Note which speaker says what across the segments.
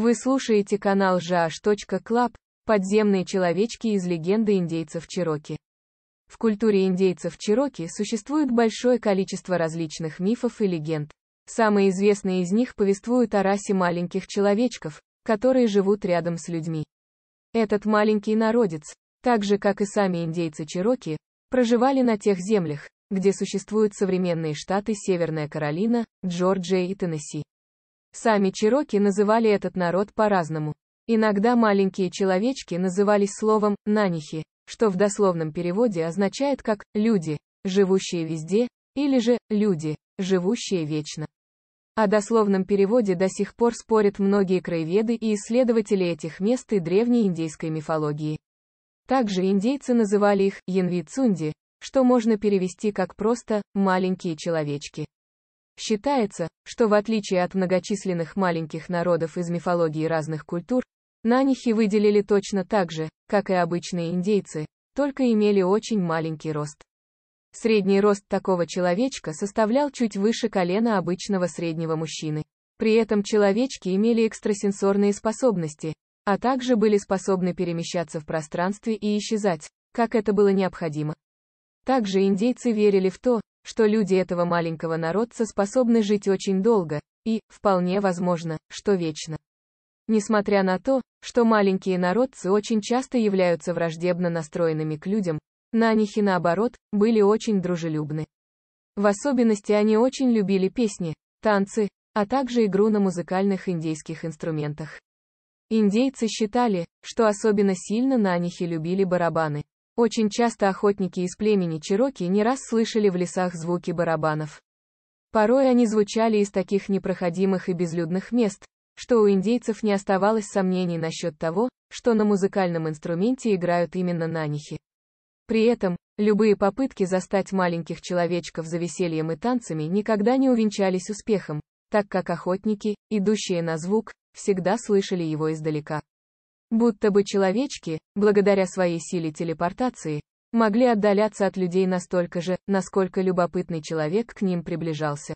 Speaker 1: Вы слушаете канал jash.club, подземные человечки из легенды индейцев Чироки. В культуре индейцев Чироки существует большое количество различных мифов и легенд. Самые известные из них повествуют о расе маленьких человечков, которые живут рядом с людьми. Этот маленький народец, так же как и сами индейцы Чироки, проживали на тех землях, где существуют современные штаты Северная Каролина, Джорджия и Теннесси. Сами чероки называли этот народ по-разному. Иногда маленькие человечки назывались словом «нанихи», что в дословном переводе означает как «люди, живущие везде», или же «люди, живущие вечно». О дословном переводе до сих пор спорят многие краеведы и исследователи этих мест и древней индейской мифологии. Также индейцы называли их «янвицунди», что можно перевести как просто «маленькие человечки». Считается, что в отличие от многочисленных маленьких народов из мифологии разных культур, нанихи выделили точно так же, как и обычные индейцы, только имели очень маленький рост. Средний рост такого человечка составлял чуть выше колена обычного среднего мужчины. При этом человечки имели экстрасенсорные способности, а также были способны перемещаться в пространстве и исчезать, как это было необходимо. Также индейцы верили в то, что люди этого маленького народца способны жить очень долго, и, вполне возможно, что вечно. Несмотря на то, что маленькие народцы очень часто являются враждебно настроенными к людям, нанихи наоборот, были очень дружелюбны. В особенности они очень любили песни, танцы, а также игру на музыкальных индейских инструментах. Индейцы считали, что особенно сильно нанихи любили барабаны. Очень часто охотники из племени Чироки не раз слышали в лесах звуки барабанов. Порой они звучали из таких непроходимых и безлюдных мест, что у индейцев не оставалось сомнений насчет того, что на музыкальном инструменте играют именно нанихи. При этом, любые попытки застать маленьких человечков за весельем и танцами никогда не увенчались успехом, так как охотники, идущие на звук, всегда слышали его издалека. Будто бы человечки, благодаря своей силе телепортации, могли отдаляться от людей настолько же, насколько любопытный человек к ним приближался.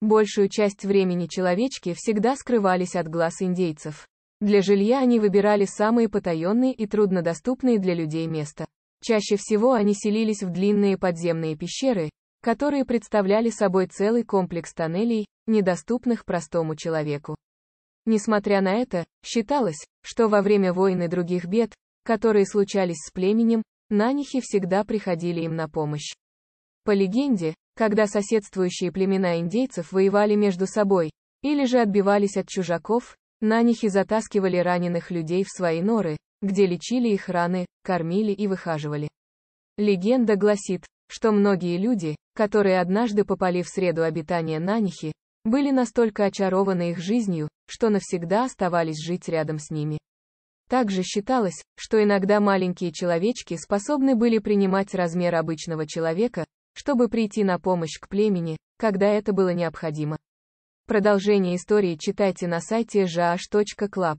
Speaker 1: Большую часть времени человечки всегда скрывались от глаз индейцев. Для жилья они выбирали самые потаенные и труднодоступные для людей места. Чаще всего они селились в длинные подземные пещеры, которые представляли собой целый комплекс тоннелей, недоступных простому человеку. Несмотря на это, считалось, что во время войн и других бед, которые случались с племенем, нанихи всегда приходили им на помощь. По легенде, когда соседствующие племена индейцев воевали между собой, или же отбивались от чужаков, нанихи затаскивали раненых людей в свои норы, где лечили их раны, кормили и выхаживали. Легенда гласит, что многие люди, которые однажды попали в среду обитания нанихи, были настолько очарованы их жизнью, что навсегда оставались жить рядом с ними. Также считалось, что иногда маленькие человечки способны были принимать размер обычного человека, чтобы прийти на помощь к племени, когда это было необходимо. Продолжение истории читайте на сайте jh.club.